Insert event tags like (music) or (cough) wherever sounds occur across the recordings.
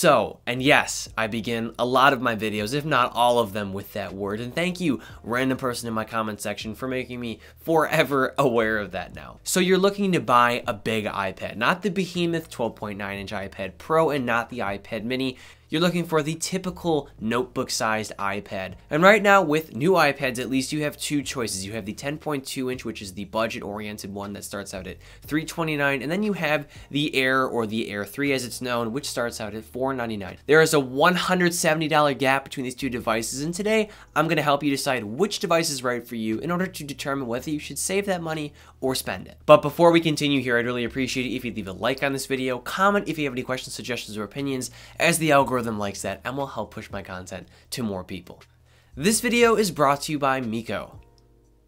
So, and yes, I begin a lot of my videos, if not all of them, with that word. And thank you, random person in my comment section, for making me forever (laughs) aware of that now. So you're looking to buy a big iPad, not the behemoth 12.9 inch iPad Pro and not the iPad Mini you're looking for the typical notebook sized iPad. And right now, with new iPads, at least you have two choices. You have the 10.2 inch, which is the budget oriented one that starts out at 329, and then you have the Air or the Air 3 as it's known, which starts out at 4 there is a $170 gap between these two devices, and today I'm gonna help you decide which device is right for you in order to determine whether you should save that money or spend it. But before we continue here, I'd really appreciate it if you leave a like on this video, comment if you have any questions, suggestions, or opinions, as the algorithm likes that and will help push my content to more people. This video is brought to you by Miko.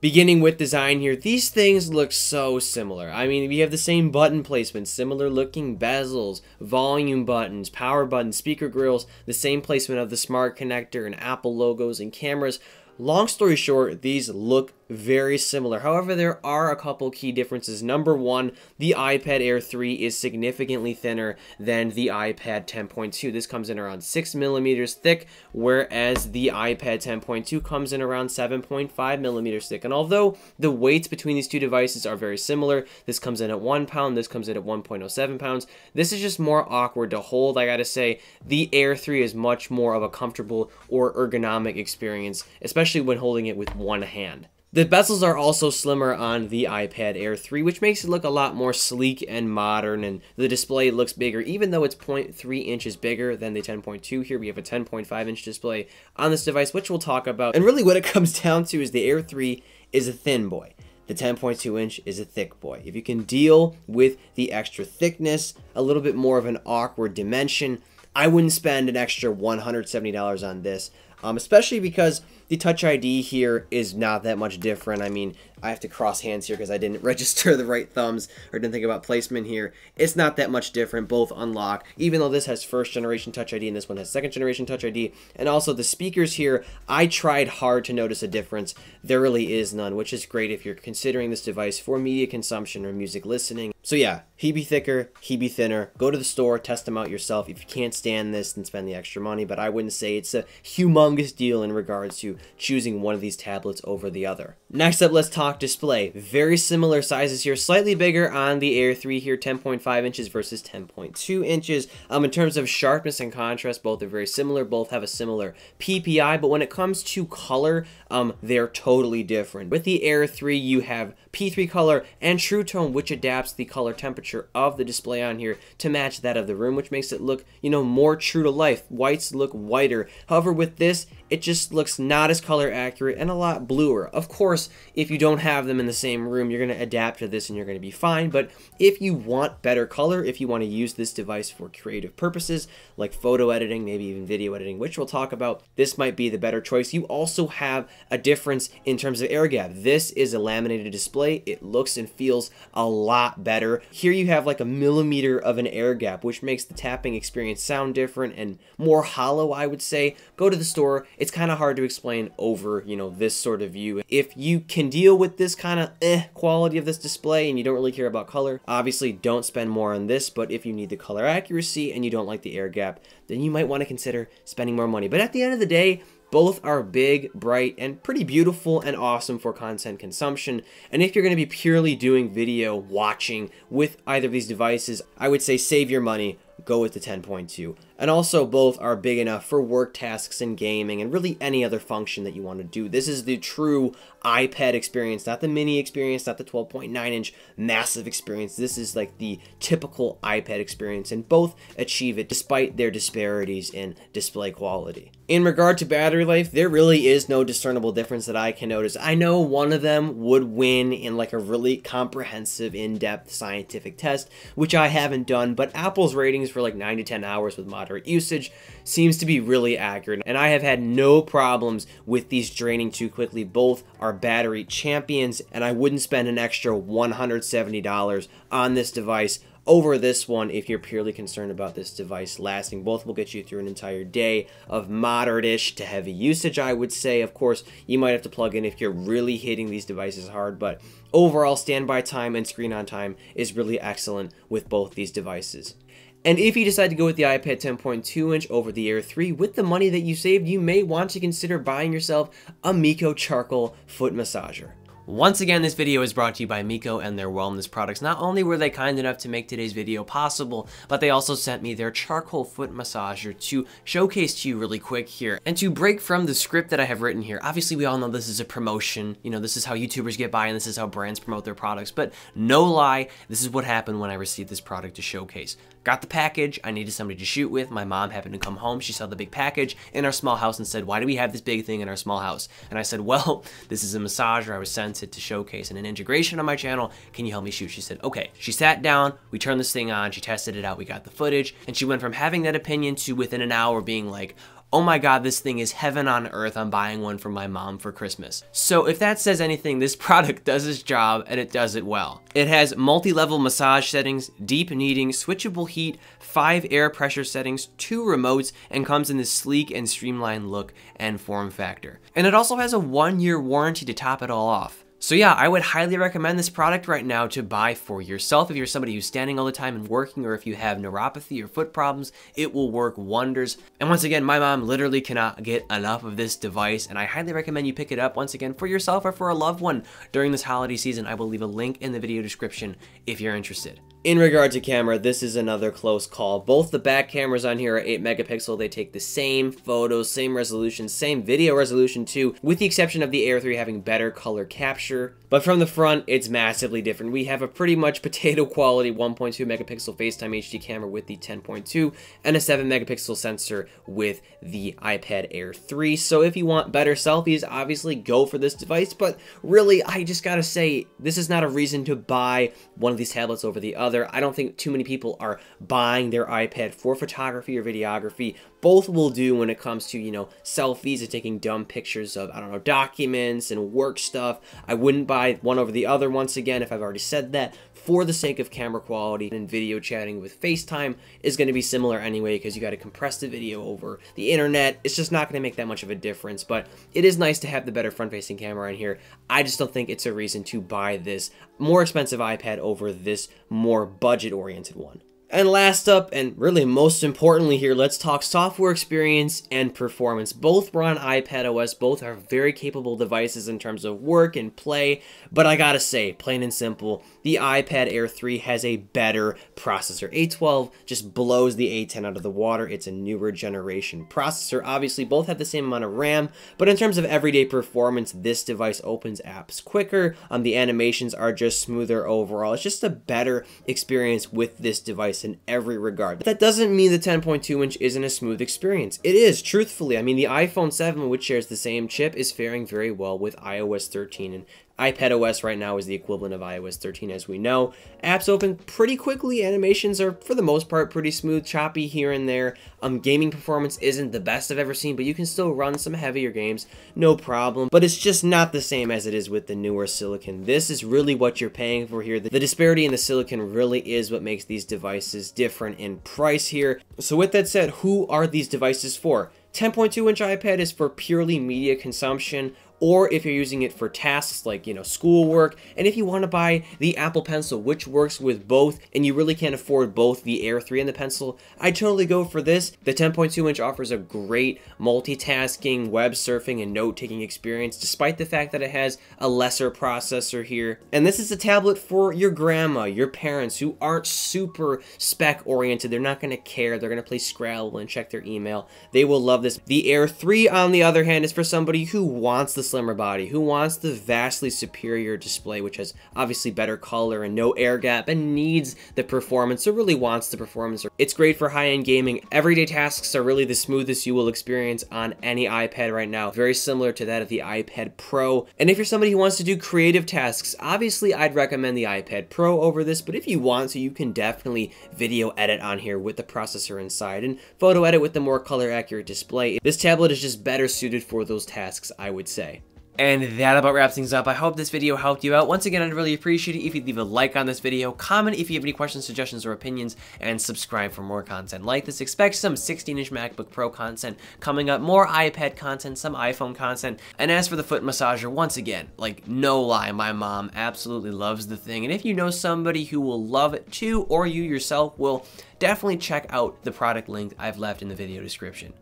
Beginning with design here, these things look so similar. I mean, we have the same button placement, similar looking bezels, volume buttons, power buttons, speaker grills, the same placement of the smart connector and Apple logos and cameras. Long story short, these look very similar. However, there are a couple key differences. Number one, the iPad Air 3 is significantly thinner than the iPad 10.2. This comes in around 6 millimeters thick, whereas the iPad 10.2 comes in around 7.5 millimeters thick. And although the weights between these two devices are very similar, this comes in at 1 pound, this comes in at 1.07 pounds, this is just more awkward to hold. I gotta say, the Air 3 is much more of a comfortable or ergonomic experience, especially when holding it with one hand. The bezels are also slimmer on the iPad Air 3, which makes it look a lot more sleek and modern, and the display looks bigger, even though it's 0.3 inches bigger than the 10.2. Here we have a 10.5 inch display on this device, which we'll talk about. And really what it (laughs) comes down to is the Air 3 is a thin boy. The 10.2 inch is a thick boy. If you can deal with the extra thickness, a little bit more of an awkward dimension, I wouldn't spend an extra $170 on this, um, especially because the Touch ID here is not that much different. I mean, I have to cross hands here because I didn't (laughs) register the right thumbs or didn't think about placement here. It's not that much different. Both unlock, even though this has first generation Touch ID and this one has second generation Touch ID. And also the speakers here, I tried hard to notice a difference. There really is none, which is great if you're considering this device for media consumption or music listening. So yeah, he be thicker, he be thinner. Go to the store, test them out yourself. If you can't stand this, then spend the extra money. But I wouldn't say it's a humongous deal in regards to choosing one of these tablets over the other. Next up, let's talk display. Very similar sizes here, slightly bigger on the Air 3 here, 10.5 inches versus 10.2 inches. Um, in terms of sharpness and contrast, both are very similar. Both have a similar PPI, but when it comes to color, um, they're totally different. With the Air 3, you have P3 color and True Tone, which adapts the color temperature of the display on here to match that of the room, which makes it look, you know, more true to life. Whites look whiter. However, with this, it just looks not not as color accurate and a lot bluer. Of course, if you don't have them in the same room, you're going to adapt to this and you're going to be fine. But if you want better color, if you want to use this device for creative purposes, like photo editing, maybe even video editing, which we'll talk about, this might be the better choice. You also have a difference in terms of air gap. This is a laminated display. It looks and feels a lot better. Here you have like a millimeter of an air gap, which makes the tapping experience sound different and more hollow, I would say. Go to the store. It's kind of hard to explain shine over, you know, this sort of view. If you can deal with this kind of eh quality of this display and you don't really care about color, obviously don't spend more on this, but if you need the color accuracy and you don't like the air gap, then you might want to consider spending more money. But at the end of the day, both are big, bright, and pretty beautiful and awesome for content consumption. And if you're going to be purely doing video watching with either of these devices, I would say save your money, go with the 10.2 and also both are big enough for work tasks and gaming and really any other function that you want to do. This is the true iPad experience, not the mini experience, not the 12.9 inch massive experience. This is like the typical iPad experience and both achieve it despite their disparities in display quality. In regard to battery life, there really is no discernible difference that I can notice. I know one of them would win in like a really comprehensive, in-depth scientific test, which I haven't done, but Apple's ratings for like 9 to 10 hours with mod usage seems to be really accurate. And I have had no problems with these draining too quickly. Both are battery champions and I wouldn't spend an extra $170 on this device over this one if you're purely concerned about this device lasting. Both will get you through an entire day of moderate-ish to heavy usage, I would say. Of course, you might have to plug in if you're really hitting these devices hard, but overall standby time and screen on time is really excellent with both these devices. And if you decide to go with the iPad 10.2 inch over the Air 3, with the money that you saved, you may want to consider buying yourself a Miko charcoal foot massager. Once again, this video is brought to you by Miko and their wellness products. Not only were they kind enough to make today's video possible, but they also sent me their charcoal foot massager to showcase to you really quick here and to break from the script that I have written here. Obviously, we all know this is a promotion. You know, this is how YouTubers get by and this is how brands promote their products, but no lie, this is what happened when I received this product to showcase. Got the package. I needed somebody to shoot with. My mom happened to come home. She saw the big package in our small house and said, Why do we have this big thing in our small house? And I said, Well, (laughs) this is a massager. I was sent it to showcase and an integration on my channel. Can you help me shoot? She said, Okay. She sat down. We turned this thing on. She tested it out. We got the footage. And she went from having that opinion to within an hour being like, oh my god, this thing is heaven on earth, I'm buying one for my mom for Christmas. So if that says anything, this (laughs) product does its job and it does it well. It has multi-level massage settings, deep kneading, switchable heat, five air pressure settings, two remotes, and comes in this sleek and streamlined look and form factor. And it also has a one year warranty to top it all off. So yeah, I would highly recommend this product right now to buy for yourself. If you're somebody who's standing all the time and working, or if you have neuropathy or foot problems, it will work wonders. And once again, my mom literally cannot get enough of this device, and I highly recommend you pick it up once again for yourself or for a loved one during this holiday season. I will leave a link in the video description if you're interested. In regard to camera, this is another close call. Both the back cameras on here are 8 megapixel. They take the same photos, same resolution, same video resolution too, with the exception of the Air 3 having better color capture. But from the front, it's massively different. We have a pretty much (laughs) potato quality 1.2 megapixel FaceTime HD camera with the 10.2 and a 7 megapixel sensor with the iPad Air 3. So if you want better selfies, obviously go for this device. But really, I just gotta say, this is not a reason to buy one of these tablets over the other other. I don't think too many people are buying their iPad for photography or videography. Both will do when it comes to, you know, selfies and taking dumb pictures of, I don't know, documents and work stuff. I wouldn't buy one over the other once again if I've already said that for the sake of camera quality and video chatting with FaceTime is going to be similar anyway because you got to compress the video over the internet. It's just not going to make that much of a difference, but it is nice to have the better front-facing camera in here. I just don't think it's a reason to buy this more expensive iPad over this more more budget oriented one. And last up, and really most importantly here, let's talk software experience and performance. Both were on iPad OS, both are very capable devices in terms of work and play, but I gotta say, plain and simple, the iPad Air 3 has a better processor. A12 just blows the A10 out of the water, it's a newer generation processor. Obviously, both have the same amount of RAM, but in terms of everyday performance, this device opens apps quicker, um, the animations are just smoother overall. It's just a better experience with this device this in every regard. That doesn't mean the 10.2 inch isn't a smooth experience. It is, truthfully. I mean, the iPhone 7, which shares the same chip, is faring very well with iOS 13 and iPad OS right now is the equivalent of iOS 13 as we know. Apps open pretty quickly, animations are for the most part pretty smooth, choppy here and there. Um, gaming performance isn't the best I've ever seen, but you can still run some heavier games, no problem. But it's just not the same as it is with the newer silicon. This is really what you're paying for here. The disparity in the silicon really is what makes these devices different in price here. So with that said, who are these devices for? 10.2 inch iPad is for purely media consumption, or if you're using it for tasks like, you know, schoolwork, and if you want to buy the Apple Pencil, which works with both, and you really can't afford both the Air 3 and the Pencil, I totally go for this. The 10.2 inch offers a great multitasking, web surfing, and note-taking experience, despite the fact that it has a lesser processor here. And this is a tablet for your grandma, your parents, who aren't super spec-oriented. They're not going to care. They're going to play Scrabble and check their email. They will love this. The Air 3, on the other hand, is for somebody who wants the slimmer body, who wants the vastly superior display, which has obviously better color and no air gap and needs the performance or really wants the performance. It's great for high-end gaming. Everyday tasks are really the smoothest you will experience on any iPad right now, very similar to that of the iPad Pro. And if you're somebody who wants to do creative tasks, obviously I'd recommend the iPad Pro over this, but if you want to, you can definitely video edit on here with the processor inside and photo edit with the more color accurate display. This tablet is just better suited for those tasks, I would say. And that about wraps things up. I hope this video helped you out. Once again, I'd really appreciate it if you'd leave a like on this video, comment if you have any questions, suggestions, or opinions, and subscribe for more content like this. Expect some 16-inch MacBook Pro content coming up, more iPad content, some iPhone content. And as for the foot massager, once again, like no lie, my mom absolutely loves the thing. And if you know somebody who will love it too, or you yourself will, definitely check out the product link I've left in the video description.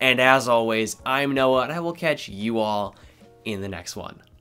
And as always, I'm Noah, and I will catch you all in the next one.